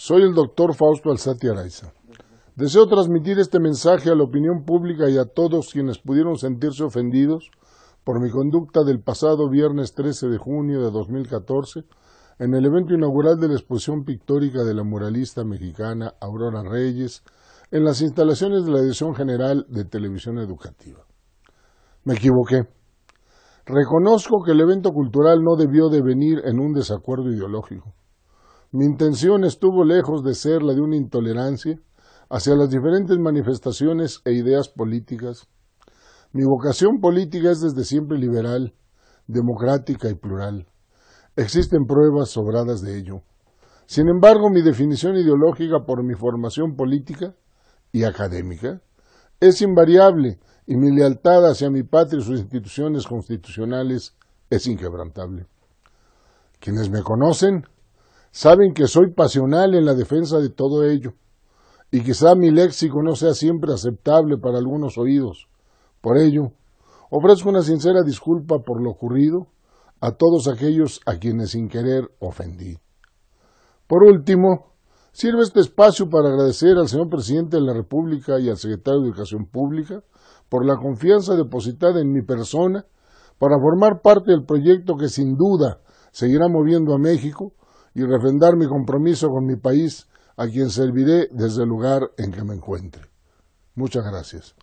Soy el doctor Fausto Alzati Araiza. Deseo transmitir este mensaje a la opinión pública y a todos quienes pudieron sentirse ofendidos por mi conducta del pasado viernes 13 de junio de 2014 en el evento inaugural de la exposición pictórica de la muralista mexicana Aurora Reyes en las instalaciones de la Edición General de Televisión Educativa. Me equivoqué. Reconozco que el evento cultural no debió de venir en un desacuerdo ideológico mi intención estuvo lejos de ser la de una intolerancia hacia las diferentes manifestaciones e ideas políticas. Mi vocación política es desde siempre liberal, democrática y plural. Existen pruebas sobradas de ello. Sin embargo, mi definición ideológica por mi formación política y académica es invariable y mi lealtad hacia mi patria y sus instituciones constitucionales es inquebrantable. Quienes me conocen Saben que soy pasional en la defensa de todo ello, y quizá mi léxico no sea siempre aceptable para algunos oídos. Por ello, ofrezco una sincera disculpa por lo ocurrido a todos aquellos a quienes sin querer ofendí. Por último, sirve este espacio para agradecer al señor presidente de la República y al secretario de Educación Pública por la confianza depositada en mi persona para formar parte del proyecto que sin duda seguirá moviendo a México y refrendar mi compromiso con mi país, a quien serviré desde el lugar en que me encuentre. Muchas gracias.